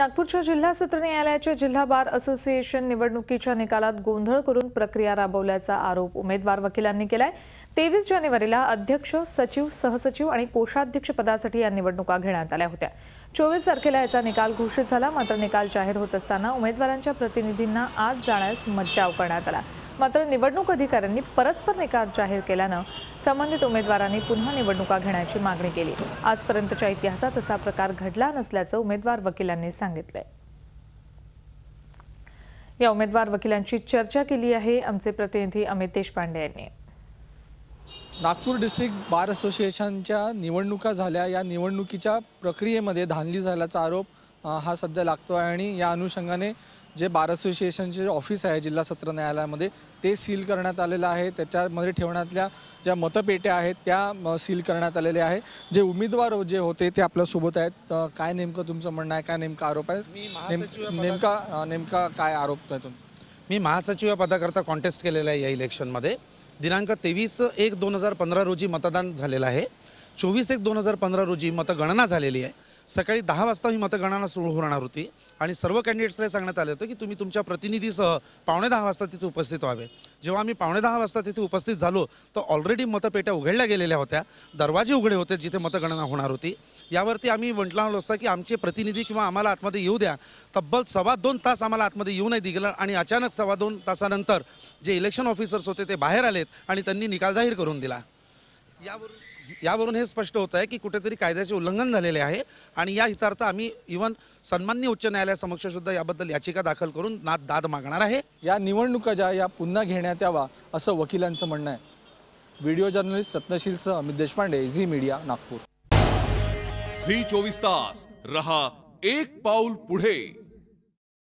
नागपूरच्या जिल्हा सत्र न्यायालयाच्या जिल्हा बार असोसिएशन निवडणुकीच्या निकालात गोंधळ करून प्रक्रिया राबवल्याचा आरोप उमेदवार वकिलांनी केलाय तेवीस जानेवारीला अध्यक्ष सचिव सहसचिव आणि कोषाध्यक्ष पदासाठी या निवडणुका घेण्यात आल्या होत्या चोवीस तारखेला याचा निकाल घोषित झाला मात्र निकाल जाहीर होत असताना उमेदवारांच्या प्रतिनिधींना आज जाण्यास मज्जाव करण्यात आला मात्र निवडणूक अधिकाऱ्यांनी परस्पर निकाल जाहीर केल्यानं संबंधित उमेदवारांनी पुन्हा निवडणुका घेण्याची मागणी केली आजपर्यंतच्या इतिहासात असा प्रकार घडला नसल्याचं उमेदवार वकिलांनी सांगितलंय या उमेदवार वकिलांची चर्चा केली आहे आमचे प्रतिनिधी अमित देशपांडे यांनी नागपूर डिस्ट्रिक्ट बार असोसिएशनच्या निवडणुका झाल्या या निवडणुकीच्या प्रक्रियेमध्ये धानली झाल्याचा आरोप हा सध्या लागतो आहे आणि या अनुषंगाने जे बार असोसिएशनचे ऑफिस आहे जिल्हा सत्र न्यायालयामध्ये ते सील करण्यात आलेलं आहे त्याच्यामध्ये ठेवण्यातल्या ज्या मतपेट्या आहेत त्या सील करण्यात आलेल्या आहे जे उमेदवार जे होते ते आपल्यासोबत आहेत काय नेमकं तुमचं म्हणणं आहे काय नेमका आरोप आहे नेमका नेमका काय आरोप आहे तुमचा मी महासचिव या पदाकरता कॉन्टेस्ट केलेला आहे या इलेक्शनमध्ये दिनांक तेवीस एक दोन हजार पंधरा रोजी मतदान झालेलं आहे चोवीस एक दोन हजार पंधरा रोजी मतगणना झालेली आहे सकाळी दहा वाजता ही मतगणना सुरू होणार होती आणि सर्व कॅन्डिडेट्सला सांगण्यात आलं होतं की तुम्ही तुमच्या प्रतिनिधीसह पावणे दहा वाजता तिथे उपस्थित व्हावे जेव्हा आम्ही पावणे दहा वाजता तिथे उपस्थित झालो तर ऑलरेडी मतपेट्या उघडल्या गेलेल्या होत्या दरवाजे उघडे होते जिथे मतगणना होणार होती यावरती आम्ही म्हटलं आलो असतं की आमचे प्रतिनिधी किंवा आम्हाला आतमध्ये येऊ द्या तब्बल सव्वा दोन तास आम्हाला आतमध्ये येऊ नाही दिला आणि अचानक सव्वा दोन तासानंतर जे इलेक्शन ऑफिसर्स होते ते बाहेर आलेत आणि त्यांनी निकाल जाहीर करून दिला यावरून यावरून हे स्पष्ट होत आहे की कुठेतरी कायद्याचे उल्लंघन झालेले आहे आणि या हितार्थ आम्ही इव्हन सन्मान्य उच्च न्यायालयासमक्ष सुद्धा याबद्दल याचिका दाखल करून नाद दाद मागणार आहे या निवडणुका ज्या या पुन्हा घेण्यात यावा असं वकिलांचं म्हणणं आहे व्हिडिओ जर्नलिस्ट सह अमित देशपांडे झी मीडिया नागपूर झी चोवीस तास रहा एक पाऊल पुढे